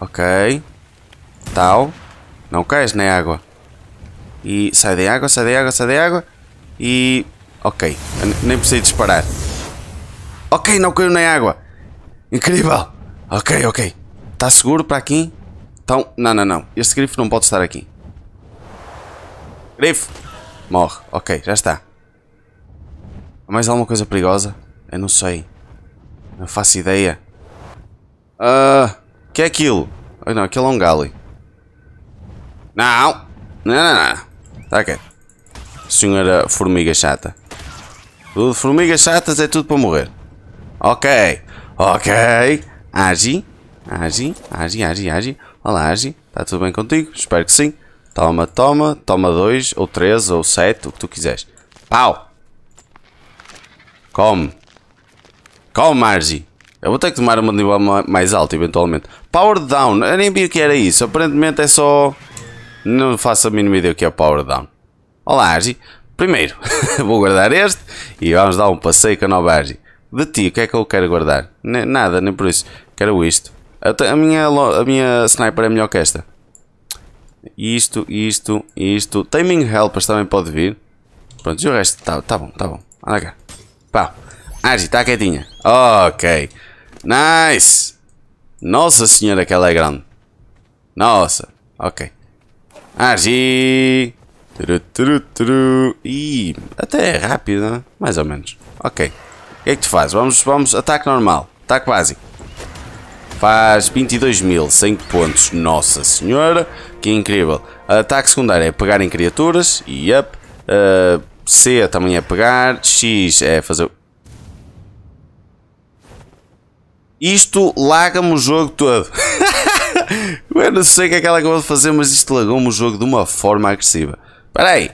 Speaker 1: Ok. Tal. Não cais na água. E sai da água, sai da água, sai da água. E... Ok. Nem preciso disparar. Ok, não caiu na água. Incrível. Ok, ok. Está seguro para aqui? Então, não, não, não. Este grifo não pode estar aqui. Grifo! Morre. Ok, já está. Mais alguma coisa perigosa? Eu não sei. Não faço ideia. Ah, uh, que é aquilo? Oh, não, aquilo é um galho. Não! Não, não, não. Tá quieto. Senhora formiga chata. Tudo formigas chatas é tudo para morrer. Ok. Ok. Agi. Agi. Agi, agi, agi. Olá, agi. Está tudo bem contigo? Espero que sim. Toma, toma. Toma dois, ou três, ou sete, o que tu quiseres. Pau. Come. Calma, Marzi, Eu vou ter que tomar uma nível mais alto, eventualmente. Power down. Eu nem vi o que era isso. Aparentemente é só... Não faço a mínima ideia o que é power down. Olá, Argy. Primeiro, [laughs] vou guardar este e vamos dar um passeio com a nova Argy. De ti, o que é que eu quero guardar? Nem, nada, nem por isso. Quero isto. a, minha, a minha sniper é melhor que esta. Isto, isto, isto. Taming Helpers também pode vir. Pronto, e o resto? Tá, tá bom, tá bom. Olha cá. Pá. Argy, ah, está quietinha. Ok. Nice. Nossa senhora que ela é grande. Nossa. Ok. Argy. Turu, turu, turu. Ih, até é rápida, né? mais ou menos. Ok. O que é que tu fazes? Vamos, vamos, ataque normal. Ataque básico. Faz 22.100 pontos. Nossa senhora, que incrível. Ataque secundário é pegar em criaturas. Yup. Uh, C é também é pegar. X é fazer Isto larga-me o jogo todo. [laughs] eu não sei o que é que ela acabou de fazer, mas isto lagou-me o jogo de uma forma agressiva. Espera aí.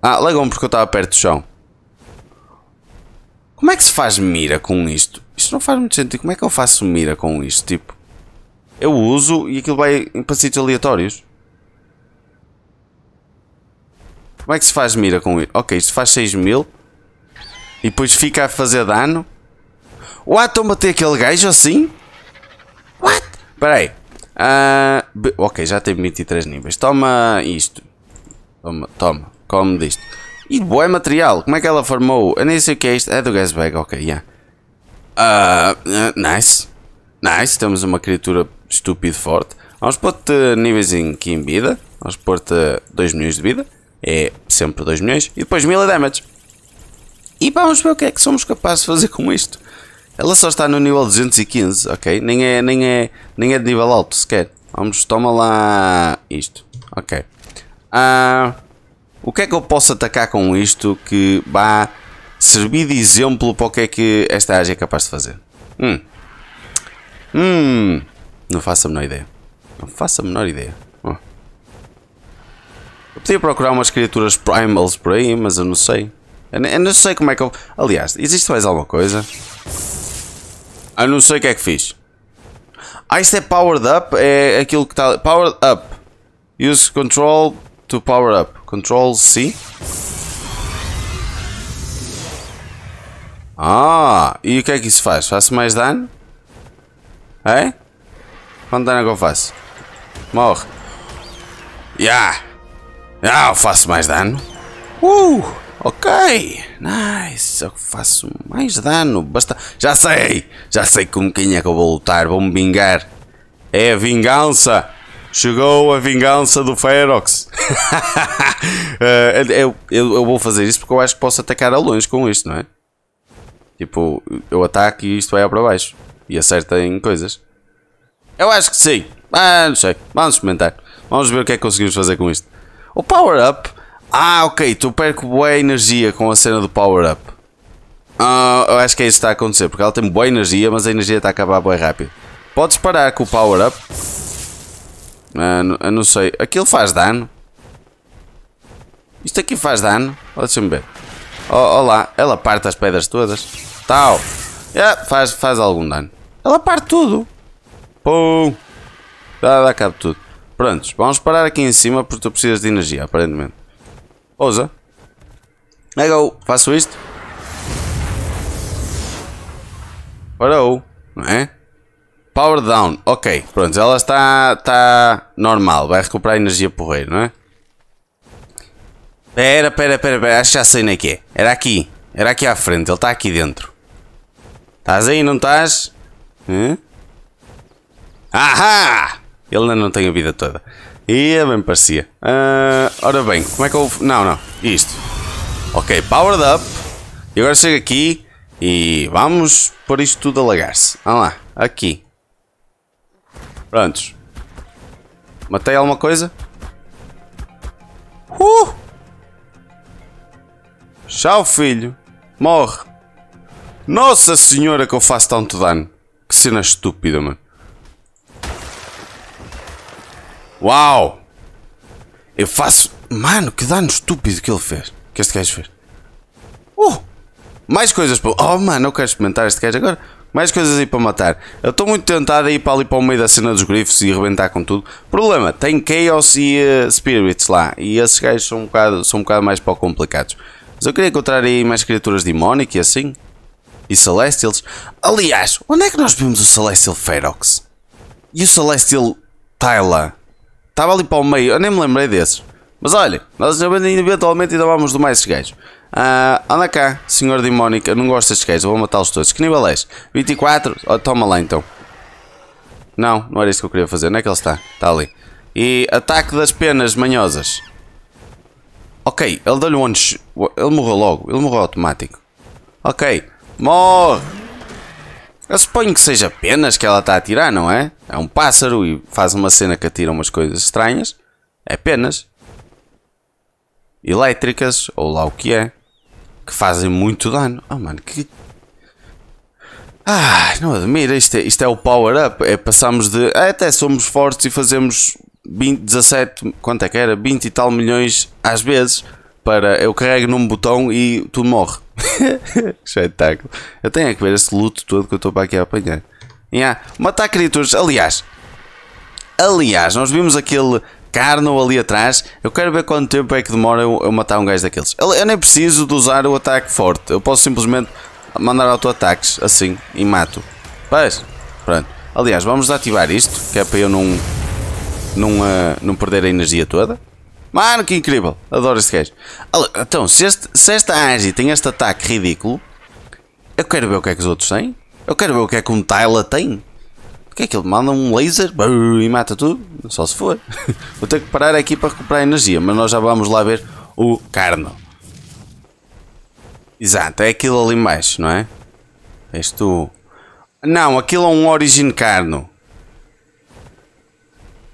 Speaker 1: Ah, lagou-me porque eu estava perto do chão. Como é que se faz mira com isto? Isto não faz muito sentido. Como é que eu faço mira com isto? Tipo, eu uso e aquilo vai em sítios aleatórios. Como é que se faz mira com isto? Ok, isto faz mil E depois fica a fazer dano. What? Estão a bater aquele gajo assim? What? Espera aí. Uh, ok, já tem 23 níveis. Toma isto. Toma, toma. Come disto. E boa material. Como é que ela formou? Eu nem sei o que é isto. É do gas bag, ok, yeah. Uh, uh, nice. Nice, temos uma criatura estúpido forte. Vamos pôr-te níveis em, aqui em vida. Vamos pôr-te 2 milhões de vida. É sempre 2 milhões. E depois 1000 damage. E vamos ver o que é que somos capazes de fazer com isto. Ela só está no nível 215, ok? Nem é, nem é, nem é de nível alto sequer. Vamos, toma lá isto. Ok. Uh, o que é que eu posso atacar com isto que vá servir de exemplo para o que é que esta área é capaz de fazer? Hum. Hum. Não faço a menor ideia. Não faço a menor ideia. Oh. Eu podia procurar umas criaturas primals por aí, mas eu não sei. Eu, eu não sei como é que eu... Aliás, existe mais alguma coisa? Eu não sei o que é que fiz. Ah, isto é powered up? É aquilo que está. Powered up. Use control to power up. Control C. Ah, e o que é que isso faz? Faço mais dano? É? Quanto dano é que eu faço? Morre. Ya! Yeah. Ah, yeah, eu faço mais dano. Uh! Ok, nice, eu faço mais dano, basta... Já sei, já sei com quem é que eu vou lutar, vou me vingar. É a vingança, chegou a vingança do Ferox. [laughs] Eh, eu, eu, eu, vou fazer isso porque eu acho que posso atacar a longe com isto, não é? Tipo, eu ataco e isto vai para baixo e acerta em coisas. Eu acho que sim, ah, não sei, vamos experimentar. Vamos ver o que é que conseguimos fazer com isto. O power-up ah, ok, tu perco boa energia com a cena do power-up. Ah, eu acho que é isso que está a acontecer, porque ela tem boa energia, mas a energia está a acabar bem rápido. Podes parar com o power-up? Ah, não, eu não sei. Aquilo faz dano? Isto aqui faz dano? Deixa-me ver. Oh, olá, ela parte as pedras todas. Tal. Yeah, faz, faz algum dano. Ela parte tudo. Pum. Dá, dá cabo de tudo. Prontos, vamos parar aqui em cima porque tu precisas de energia, aparentemente. Pousa. Legal, faço isto. Parou, oh, não é? Power down, ok. Pronto, ela está, está normal, vai recuperar energia porreiro, não é? Pera, pera, pera, pera, acho que já sei nem é que é. Era aqui, era aqui à frente, ele está aqui dentro. Estás aí, não estás? Hã? Ahá! Ele ainda não tem a vida toda. E é bem parecia. Uh, ora bem, como é que eu... Não, não. Isto. Ok, powered up. E agora chega aqui e vamos pôr isto tudo a lagar-se. Vamos lá. Aqui. Prontos. Matei alguma coisa? Uh! Tchau, filho. Morre. Nossa senhora que eu faço tanto dano. Que cena estúpida, mano. Uau! Eu faço... Mano, que dano estúpido que ele fez. Que este gajo fez. Uh! Mais coisas para... Oh, mano, eu quero experimentar este gajo agora. Mais coisas aí para matar. Eu estou muito tentado a ir para ali para o meio da cena dos grifos e arrebentar com tudo. Problema, tem Chaos e uh, Spirits lá. E esses gajos são um bocado, são um bocado mais pouco complicados. Mas eu queria encontrar aí mais criaturas demónicas e assim. E Celestials. Aliás, onde é que nós vimos o Celestial Ferox? E o Celestial Tyler? Tá Estava ali para o meio, eu nem me lembrei desses. Mas olha, nós eventualmente ainda vamos do mais esses gajos. Uh, anda cá, senhor demónica, não gosto destes gajos, vou matá-los todos. Que nível és? 24? Oh, toma lá então. Não, não era isso que eu queria fazer. Onde é que ele está? Está ali. E ataque das penas manhosas. Ok, ele deu-lhe um... Ele morreu logo. Ele morreu automático. Ok. Morre! Eu suponho que seja penas que ela está a atirar, não é? É um pássaro e faz uma cena que atira umas coisas estranhas. É penas. Elétricas, ou lá o que é. Que fazem muito dano. Oh mano, que. Ah, não admira, isto é, isto é o power up. É passamos de. Ah, até somos fortes e fazemos 20, 17, quanto é que era? 20 e tal milhões às vezes. Para eu carrego num botão e tu morre. [laughs] Espetáculo. Eu tenho é que ver esse luto todo que eu estou para aqui a apanhar. Yeah. Matar criaturas. Aliás, aliás, nós vimos aquele Carno ali atrás. Eu quero ver quanto tempo é que demora eu, eu matar um gajo daqueles. Eu, eu, nem preciso de usar o ataque forte. Eu posso simplesmente mandar auto-ataques assim e mato. Pois, pronto. Aliás, vamos ativar isto, que é para eu não, não, uh, não perder a energia toda. Mano, que incrível. Adoro este gajo. Então, se, este, se esta Angie tem este ataque ridículo, eu quero ver o que é que os outros têm. Eu quero ver o que é que um Tyler tem. O que é que ele manda um laser e mata tudo? Só se for. [laughs] Vou ter que parar aqui para recuperar energia, mas nós já vamos lá ver o carno. Exato, é aquilo ali embaixo, não é? És tu. Não, aquilo é um origin carno.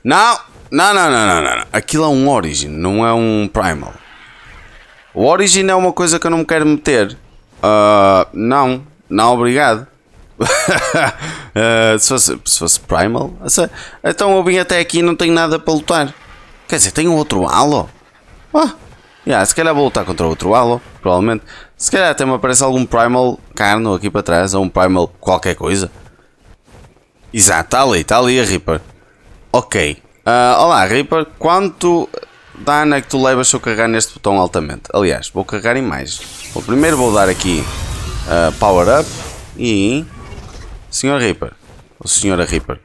Speaker 1: Não! Não, não, não, não, não. Aquilo é um Origin, não é um Primal. O Origin é uma coisa que eu não me quero meter. Uh, não, não, obrigado. uh, [laughs] se, fosse, se fosse Primal, então eu vim até aqui e não tenho nada para lutar. Quer dizer, tem um outro Halo? Ah, yeah, se calhar vou lutar contra outro Halo, provavelmente. Se calhar até me aparece algum Primal Carno aqui para trás, ou um Primal qualquer coisa. Exato, está ali, está ali a Reaper. Ok, Uh, olá, Reaper, quanto dano é que tu levas se eu carregar neste botão altamente? Aliás, vou carregar em mais. Bom, primeiro vou dar aqui uh, Power Up e... Senhor Reaper. Ou Senhora Reaper.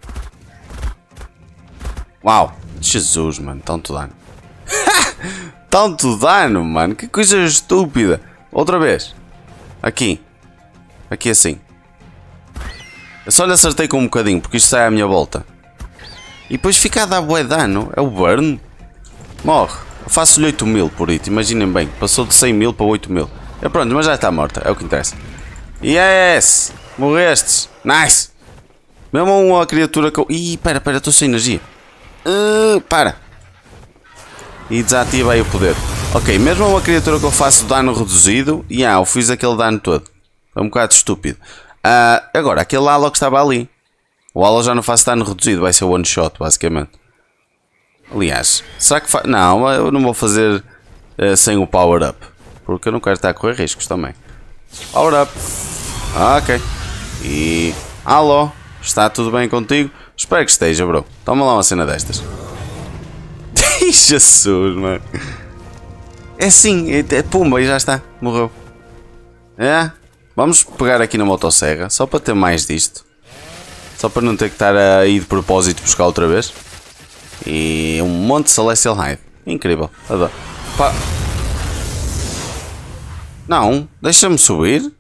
Speaker 1: Uau, Jesus, mano, tanto dano. [laughs] tanto dano, mano, que coisa estúpida. Outra vez. Aqui. Aqui assim. Eu só lhe acertei com um bocadinho, porque isto sai à minha volta. E depois fica a dar bué dano. É o burn. Morre. Faço-lhe 8 mil por isso Imaginem bem. Passou de 100 mil para 8 mil. É pronto, mas já está morta. É o que interessa. Yes! Morrestes. Nice! Mesmo uma criatura que eu... Ih, pera, pera. Estou sem energia. Uh, para. E desativa aí o poder. Ok, mesmo uma criatura que eu faço dano reduzido. E ah, eu fiz aquele dano todo. É um bocado estúpido. Uh, agora, aquele lá que estava ali. O Alan já não faz dano reduzido, vai ser one shot, basicamente. Aliás, será que faz. Não, eu não vou fazer uh, sem o power up. Porque eu não quero estar a correr riscos também. Power up. Ah, ok. E. Alô, está tudo bem contigo? Espero que esteja, bro. Toma lá uma cena destas. [laughs] Jesus, mano. É sim, é, é pumba e já está. Morreu. É. Vamos pegar aqui na motosserra, só para ter mais disto. Só para não ter que estar aí de propósito buscar outra vez. E um monte de Celestial Hive. Incrível. Não, deixa-me subir.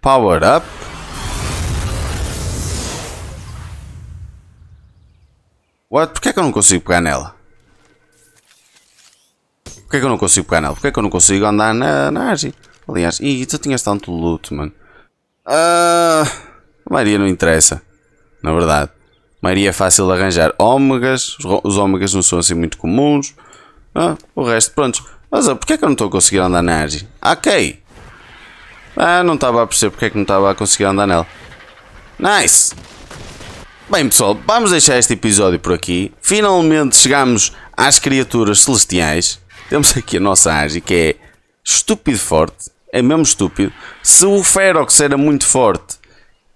Speaker 1: Power up. What? Porquê é que eu não consigo pegar nela? Porquê é que eu não consigo pegar nela? Porquê é que eu não consigo andar na, na Aliás, e tu tinhas tanto loot, mano. Ah... Uh... Maria não interessa, na verdade. Maria é fácil de arranjar. Ômegas, os ômegas não são assim muito comuns. Ah, o resto, pronto. Mas ah, porquê é que eu não estou a conseguir andar na Argy? Ah, ok. Ah, não estava a perceber porque é que não estava a conseguir andar nela. Nice! Bem pessoal, vamos deixar este episódio por aqui. Finalmente chegamos às criaturas celestiais. Temos aqui a nossa Argy que é estúpido forte. É mesmo estúpido. Se o Ferox era muito forte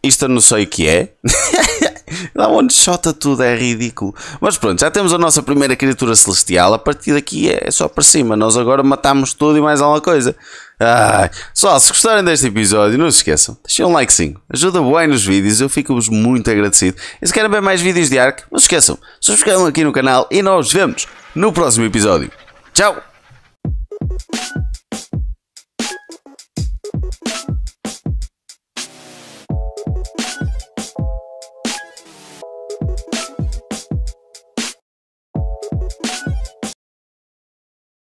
Speaker 1: isto eu não sei o que é. Dá um shot a tudo, é ridículo. Mas pronto, já temos a nossa primeira criatura celestial. A partir daqui é, é só para cima. Nós agora matamos tudo e mais alguma coisa. Ah, pessoal, se gostarem deste episódio, não se esqueçam, deixem um like sim. ajuda bem nos vídeos, eu fico-vos muito agradecido. E se querem ver mais vídeos de Ark, não se esqueçam, subscrevam aqui no canal e nós vemos no próximo episódio. Tchau!